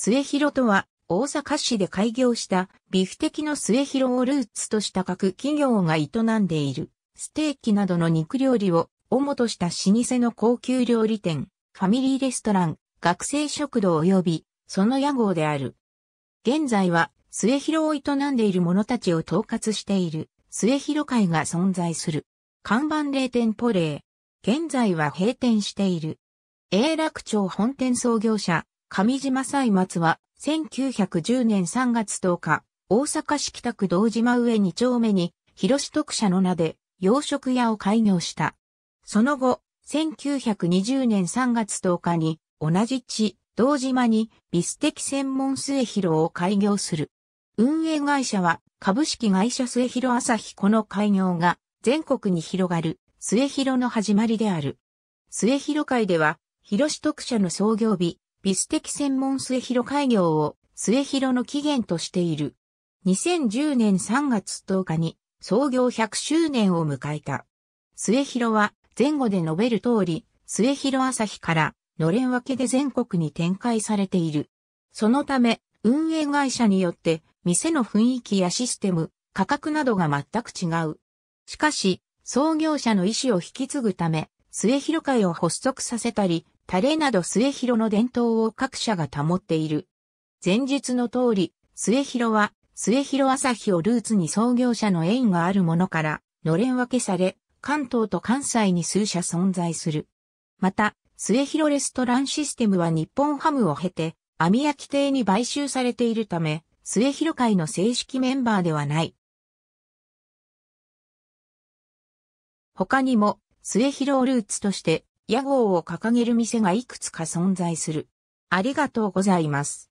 末広とは、大阪市で開業したビフテキの末広をルーツとした各企業が営んでいる、ステーキなどの肉料理を主とした老舗の高級料理店、ファミリーレストラン、学生食堂及び、その屋号である。現在は、末広を営んでいる者たちを統括している、末広会が存在する。看板0店舗例。現在は閉店している。永楽町本店創業者、上島歳末は、1910年3月10日、大阪市北区道島上2丁目に、広志特社の名で、洋食屋を開業した。その後、1920年3月10日に、同じ地、道島に、ビステキ専門末広を開業する。運営会社は、株式会社末広朝日この開業が、全国に広がる、末広の始まりである。末広会では、広市特社の創業日、ビス的専門末広開業を末広の起源としている。2010年3月10日に創業100周年を迎えた。末広は前後で述べる通り、末広朝日からのれん分けで全国に展開されている。そのため、運営会社によって店の雰囲気やシステム、価格などが全く違う。しかし、創業者の意思を引き継ぐため、末広会を発足させたり、タレなど末広の伝統を各社が保っている。前述の通り、末広は、末広朝日をルーツに創業者の縁があるものから、のれん分けされ、関東と関西に数社存在する。また、末広レストランシステムは日本ハムを経て、網焼き亭に買収されているため、末広会の正式メンバーではない。他にも、末広をルーツとして、屋号を掲げる店がいくつか存在する。ありがとうございます。